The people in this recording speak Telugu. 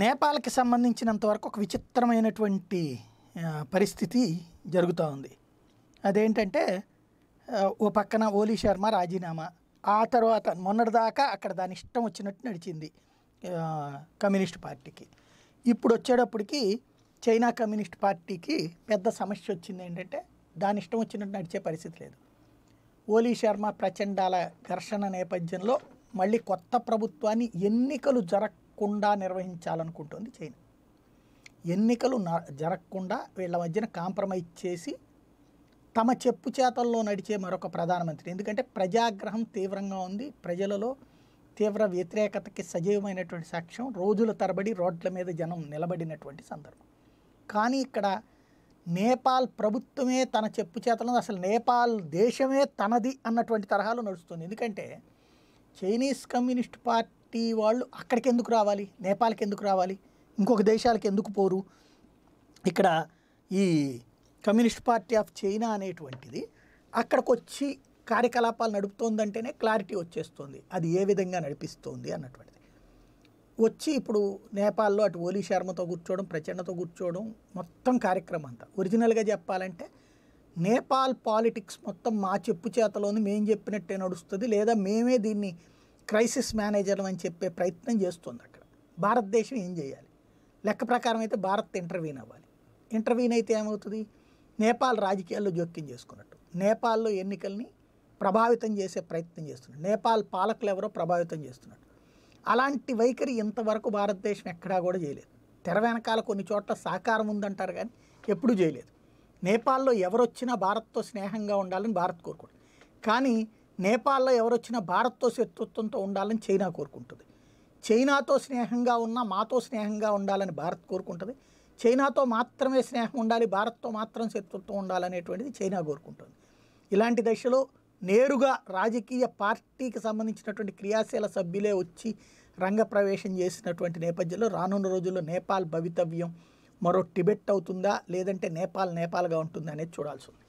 నేపాల్కి సంబంధించినంత వరకు ఒక విచిత్రమైనటువంటి పరిస్థితి జరుగుతూ ఉంది అదేంటంటే ఓ పక్కన ఓలీ శర్మ రాజీనామా ఆ తర్వాత మొన్నటిదాకా అక్కడ దాని ఇష్టం వచ్చినట్టు నడిచింది కమ్యూనిస్ట్ పార్టీకి ఇప్పుడు వచ్చేటప్పటికి చైనా కమ్యూనిస్ట్ పార్టీకి పెద్ద సమస్య వచ్చింది ఏంటంటే దాని ఇష్టం వచ్చినట్టు నడిచే పరిస్థితి లేదు ఓలీ శర్మ ప్రచండాల ఘర్షణ నేపథ్యంలో మళ్ళీ కొత్త ప్రభుత్వాన్ని ఎన్నికలు జరగ జరగకుండా నిర్వహించాలనుకుంటుంది చైనా ఎన్నికలు జరగకుండా వీళ్ళ మధ్యన కాంప్రమైజ్ చేసి తమ చెప్పు చేతల్లో నడిచే మరొక ప్రధానమంత్రి ఎందుకంటే ప్రజాగ్రహం తీవ్రంగా ఉంది ప్రజలలో తీవ్ర వ్యతిరేకతకి సజీవమైనటువంటి సాక్ష్యం రోజుల తరబడి రోడ్ల మీద జనం నిలబడినటువంటి సందర్భం కానీ ఇక్కడ నేపాల్ ప్రభుత్వమే తన చెప్పు చేతలను అసలు నేపాల్ దేశమే తనది అన్నటువంటి తరహాలో నడుస్తుంది ఎందుకంటే చైనీస్ కమ్యూనిస్ట్ పార్టీ వాళ్ళు అక్కడికి ఎందుకు రావాలి నేపాల్కి ఎందుకు రావాలి ఇంకొక దేశాలకు ఎందుకు పోరు ఇక్కడ ఈ కమ్యూనిస్ట్ పార్టీ ఆఫ్ చైనా అనేటువంటిది అక్కడికి వచ్చి కార్యకలాపాలు నడుపుతోందంటేనే క్లారిటీ వచ్చేస్తుంది అది ఏ విధంగా నడిపిస్తుంది అన్నటువంటిది వచ్చి ఇప్పుడు నేపాల్లో అటు ఓలీ శర్మతో కూర్చోవడం ప్రచండతో కూర్చోవడం మొత్తం కార్యక్రమం అంతా ఒరిజినల్గా చెప్పాలంటే నేపాల్ పాలిటిక్స్ మొత్తం మా చెప్పు చేతలోని మేము చెప్పినట్టే నడుస్తుంది లేదా మేమే దీన్ని క్రైసిస్ మేనేజర్లు అని చెప్పే ప్రయత్నం చేస్తుంది అక్కడ భారతదేశం ఏం చేయాలి లెక్క ప్రకారం అయితే భారత్ ఇంటర్వ్యూన్ అవ్వాలి ఇంటర్వ్యూన్ అయితే ఏమవుతుంది నేపాల్ రాజకీయాల్లో జోక్యం చేసుకున్నట్టు నేపాల్లో ఎన్నికల్ని ప్రభావితం చేసే ప్రయత్నం చేస్తున్నాడు నేపాల్ పాలకులు ఎవరో ప్రభావితం చేస్తున్నట్టు అలాంటి వైఖరి ఇంతవరకు భారతదేశం ఎక్కడా కూడా చేయలేదు తెర వెనకాల కొన్ని చోట్ల సహకారం ఉందంటారు కానీ ఎప్పుడూ చేయలేదు నేపాల్లో ఎవరొచ్చినా భారత్తో స్నేహంగా ఉండాలని భారత్ కోరుకుంటుంది కానీ నేపాల్లో ఎవరొచ్చినా భారత్తో శత్రుత్వంతో ఉండాలని చైనా కోరుకుంటుంది చైనాతో స్నేహంగా ఉన్నా మాతో స్నేహంగా ఉండాలని భారత్ కోరుకుంటుంది చైనాతో మాత్రమే స్నేహం ఉండాలి భారత్తో మాత్రం శత్రుత్వం ఉండాలనేటువంటిది చైనా కోరుకుంటుంది ఇలాంటి దశలో నేరుగా రాజకీయ పార్టీకి సంబంధించినటువంటి క్రియాశీల సభ్యులే వచ్చి రంగప్రవేశం చేసినటువంటి నేపథ్యంలో రానున్న రోజుల్లో నేపాల్ భవితవ్యం మరో టిబెట్ అవుతుందా లేదంటే నేపాల్ నేపాల్గా ఉంటుందా అనేది చూడాల్సి ఉంది